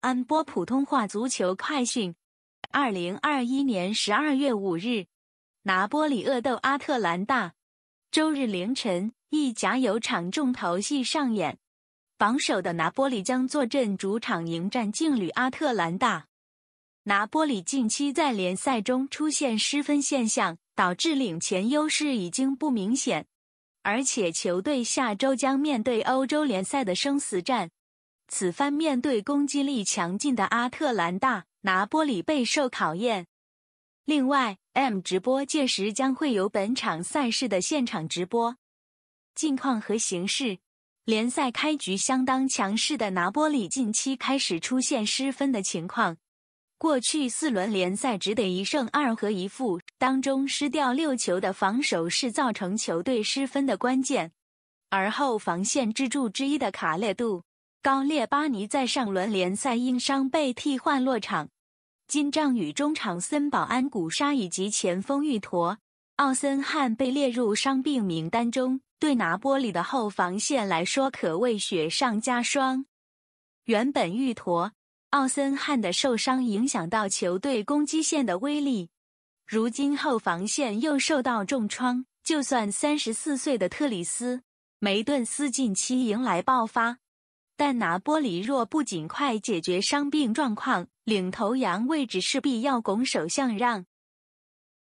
安播普通话足球快讯，二零二一年十二月五日，拿波里恶斗阿特兰大。周日凌晨，意甲有场重头戏上演，榜首的拿波里将坐镇主场迎战劲旅阿特兰大。拿波里近期在联赛中出现失分现象，导致领先优势已经不明显，而且球队下周将面对欧洲联赛的生死战。此番面对攻击力强劲的阿特兰大，拿波里备受考验。另外，M 直播届时将会有本场赛事的现场直播。近况和形势：联赛开局相当强势的拿波里，近期开始出现失分的情况。过去四轮联赛只得一胜二和一负，当中失掉六球的防守是造成球队失分的关键。而后防线支柱之一的卡列杜高列巴尼在上轮联赛因伤被替换落场，金仗与中场森保安古沙以及前锋玉陀奥森汉被列入伤病名单中，对拿波里的后防线来说可谓雪上加霜。原本玉陀奥森汉的受伤影响到球队攻击线的威力，如今后防线又受到重创，就算三十四岁的特里斯梅顿斯近期迎来爆发。但拿波里若不尽快解决伤病状况，领头羊位置势必要拱手相让。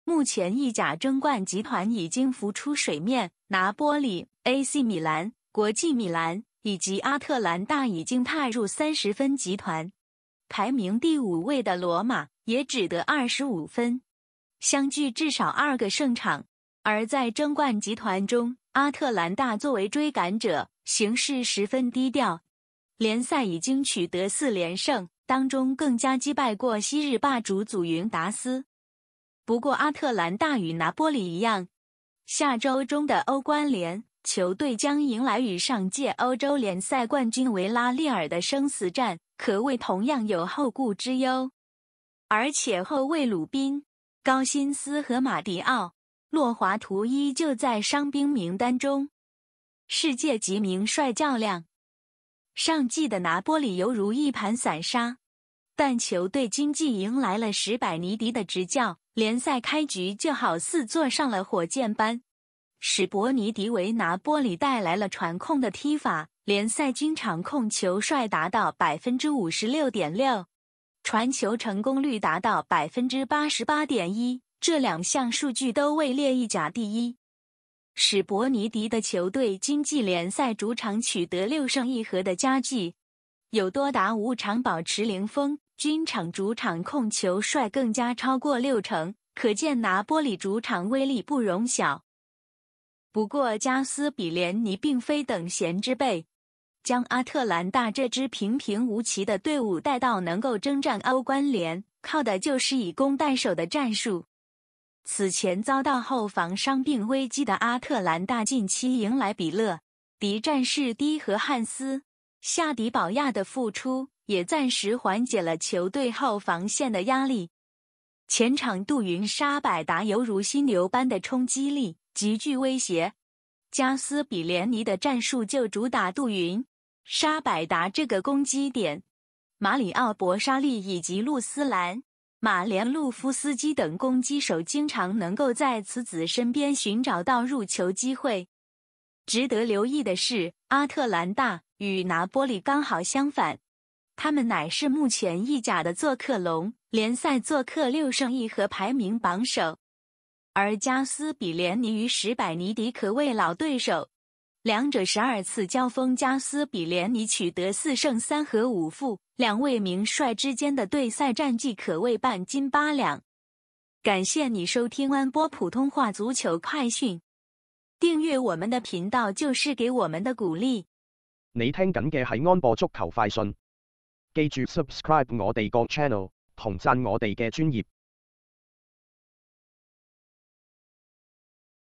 目前意甲争冠集团已经浮出水面，拿波里、AC 米兰、国际米兰以及阿特兰大已经踏入三十分集团。排名第五位的罗马也只得二十五分，相距至少二个胜场。而在争冠集团中，阿特兰大作为追赶者，形势十分低调。联赛已经取得四连胜，当中更加击败过昔日霸主祖云达斯。不过，阿特兰大与拿波里一样，下周中的欧冠联球队将迎来与上届欧洲联赛冠军维拉利尔的生死战，可谓同样有后顾之忧。而且，后卫鲁宾、高辛斯和马迪奥、洛华图依旧在伤兵名单中。世界级名帅较量。上季的拿波里犹如一盘散沙，但球队经济迎来了史柏尼迪的执教，联赛开局就好似坐上了火箭般。史伯尼迪为拿波里带来了传控的踢法，联赛经常控球率达到百分之五十六点六，传球成功率达到百分之八十八点一，这两项数据都位列意甲第一。史伯尼迪的球队经济联赛主场取得六胜一和的佳绩，有多达五场保持零封，均场主场控球率更加超过六成，可见拿波里主场威力不容小。不过，加斯比连尼并非等闲之辈，将阿特兰大这支平平无奇的队伍带到能够征战欧冠联，靠的就是以攻代守的战术。此前遭到后防伤病危机的阿特兰大，近期迎来比勒、迪战士蒂和汉斯、夏迪保亚的复出，也暂时缓解了球队后防线的压力。前场杜云沙百达犹如犀牛般的冲击力极具威胁，加斯比连尼的战术就主打杜云沙百达这个攻击点，马里奥博沙利以及路斯兰。马连路夫斯基等攻击手经常能够在此子身边寻找到入球机会。值得留意的是，阿特兰大与拿波里刚好相反，他们乃是目前意甲的做客龙，联赛做客六胜一和排名榜首。而加斯比连尼与史百尼迪可谓老对手。两者十二次交锋，加斯比连尼取得四胜三和五负，两位名帅之间的对赛战绩可谓半斤八两。感谢你收听安波普通话足球快讯，订阅我们的频道就是给我们的鼓励。你听紧嘅系安波足球快讯，记住 subscribe 我哋个 channel，同赞我哋嘅专业。